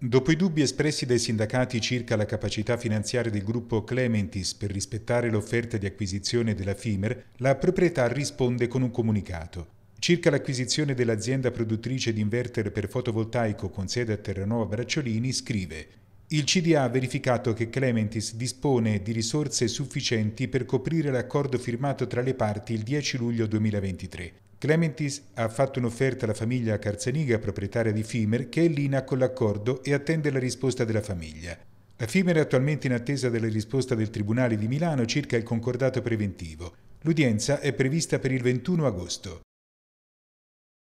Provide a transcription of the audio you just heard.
Dopo i dubbi espressi dai sindacati circa la capacità finanziaria del gruppo Clementis per rispettare l'offerta di acquisizione della FIMER, la proprietà risponde con un comunicato. Circa l'acquisizione dell'azienda produttrice di inverter per fotovoltaico con sede a Terranova Bracciolini, scrive il CDA ha verificato che Clementis dispone di risorse sufficienti per coprire l'accordo firmato tra le parti il 10 luglio 2023. Clementis ha fatto un'offerta alla famiglia Carzaniga, proprietaria di Fimer, che è in linea con l'accordo e attende la risposta della famiglia. La Fimer è attualmente in attesa della risposta del Tribunale di Milano circa il concordato preventivo. L'udienza è prevista per il 21 agosto.